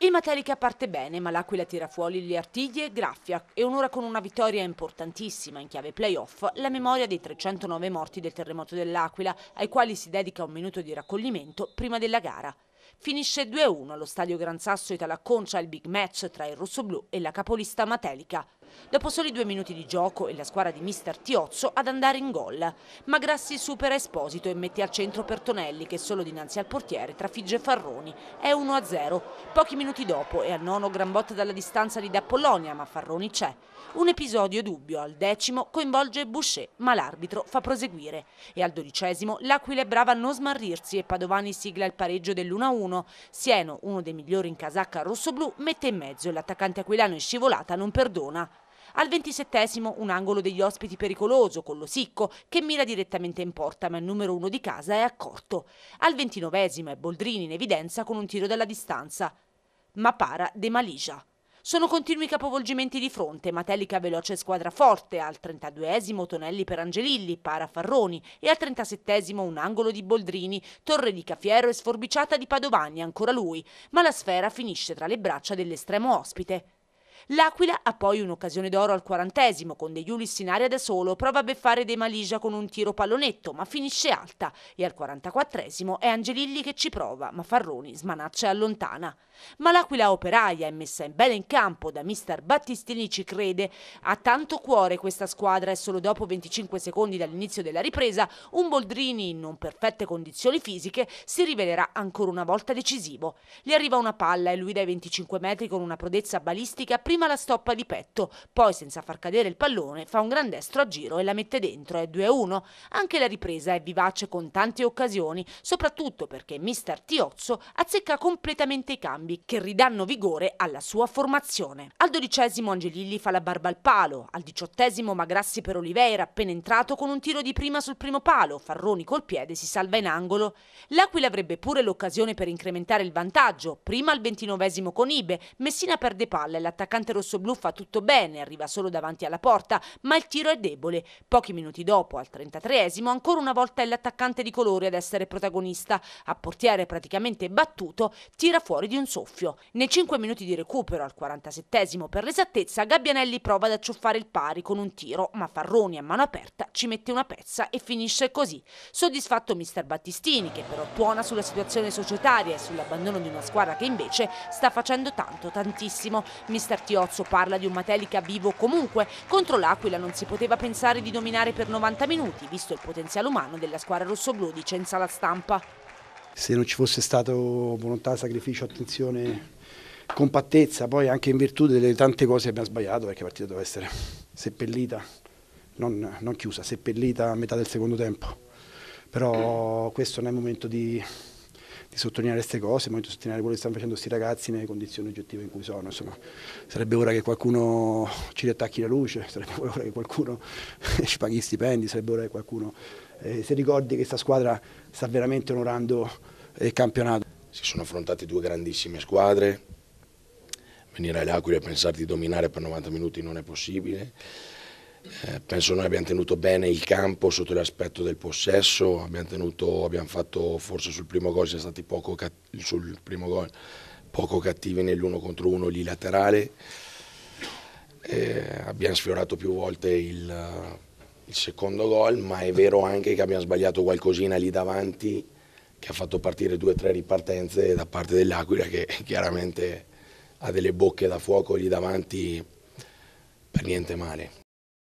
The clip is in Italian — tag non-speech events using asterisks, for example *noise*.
Il Matelica parte bene, ma l'Aquila tira fuori le artiglie e graffia e un'ora con una vittoria importantissima in chiave playoff la memoria dei 309 morti del terremoto dell'Aquila, ai quali si dedica un minuto di raccoglimento prima della gara. Finisce 2-1 allo stadio Gran Sasso Italaconcia il big match tra il rossoblù e la capolista Matelica. Dopo soli due minuti di gioco è la squadra di mister Tiozzo ad andare in gol, ma Grassi supera Esposito e mette al centro Pertonelli che solo dinanzi al portiere trafigge Farroni. È 1-0. Pochi minuti dopo è al nono Grambotta dalla distanza di Dappollonia, ma Farroni c'è. Un episodio dubbio al decimo coinvolge Boucher, ma l'arbitro fa proseguire. E al dodicesimo l'Aquila è brava a non smarrirsi e Padovani sigla il pareggio dell'1-1. Sieno, uno dei migliori in casacca rosso-blu, mette in mezzo e l'attaccante aquilano in scivolata non perdona. Al ventisettesimo un angolo degli ospiti pericoloso con lo Sicco che mira direttamente in porta ma il numero uno di casa è accorto. Al ventinovesimo è Boldrini in evidenza con un tiro dalla distanza. Ma para De Maligia. Sono continui capovolgimenti di fronte, Matelica veloce squadra forte, al 32esimo Tonelli per Angelilli, para Farroni e al 37esimo un angolo di Boldrini, torre di Cafiero e sforbiciata di Padovani, ancora lui, ma la sfera finisce tra le braccia dell'estremo ospite. L'Aquila ha poi un'occasione d'oro al quarantesimo, con De Julis in aria da solo, prova a beffare De Maligia con un tiro pallonetto, ma finisce alta, e al 44esimo è Angelilli che ci prova, ma Farroni smanaccia e allontana. Ma l'Aquila operaia è messa in bene in campo da mister Battistini ci crede, ha tanto cuore questa squadra e solo dopo 25 secondi dall'inizio della ripresa un Boldrini in non perfette condizioni fisiche si rivelerà ancora una volta decisivo. Gli arriva una palla e lui dai 25 metri con una prodezza balistica prima la stoppa di petto, poi senza far cadere il pallone fa un gran destro a giro e la mette dentro, è 2-1. Anche la ripresa è vivace con tante occasioni, soprattutto perché mister Tiozzo azzecca completamente i cambi che ridanno vigore alla sua formazione. Al dodicesimo Angelilli fa la barba al palo, al diciottesimo Magrassi per Oliveira appena entrato con un tiro di prima sul primo palo, Farroni col piede si salva in angolo. L'Aquila avrebbe pure l'occasione per incrementare il vantaggio, prima al ventinovesimo con Ibe, Messina perde palla e l'attaccante l'attaccante rossoblu fa tutto bene, arriva solo davanti alla porta, ma il tiro è debole. Pochi minuti dopo, al 33esimo, ancora una volta è l'attaccante di colore ad essere protagonista. A portiere praticamente battuto, tira fuori di un soffio. Nei 5 minuti di recupero, al 47esimo per l'esattezza, Gabbianelli prova ad acciuffare il pari con un tiro, ma Farroni a mano aperta ci mette una pezza e finisce così. Soddisfatto mister Battistini, che però tuona sulla situazione societaria e sull'abbandono di una squadra che invece sta facendo tanto, tantissimo. Mister Ozzo parla di un Matelica vivo comunque. Contro l'Aquila non si poteva pensare di dominare per 90 minuti, visto il potenziale umano della squadra rossoblù, dice in sala stampa. Se non ci fosse stato volontà, sacrificio, attenzione, compattezza, poi anche in virtù delle tante cose abbiamo sbagliato, perché la partita doveva essere seppellita, non, non chiusa, seppellita a metà del secondo tempo. Però questo non è il momento di di sottolineare queste cose, ma di sottolineare quello che stanno facendo questi ragazzi nelle condizioni oggettive in cui sono. Insomma, sarebbe ora che qualcuno ci riattacchi la luce, sarebbe *laughs* ora che qualcuno *laughs* ci paghi i stipendi, sarebbe ora che qualcuno eh, si ricordi che questa squadra sta veramente onorando eh, il campionato. Si sono affrontate due grandissime squadre, venire all'Aquila e pensare di dominare per 90 minuti non è possibile. Eh, penso noi abbiamo tenuto bene il campo sotto l'aspetto del possesso, abbiamo, tenuto, abbiamo, fatto forse sul primo gol, siamo stati poco, sul primo gol, poco cattivi nell'uno contro uno lì laterale, eh, abbiamo sfiorato più volte il, il secondo gol, ma è vero anche che abbiamo sbagliato qualcosina lì davanti che ha fatto partire due o tre ripartenze da parte dell'Aquila che chiaramente ha delle bocche da fuoco lì davanti per niente male.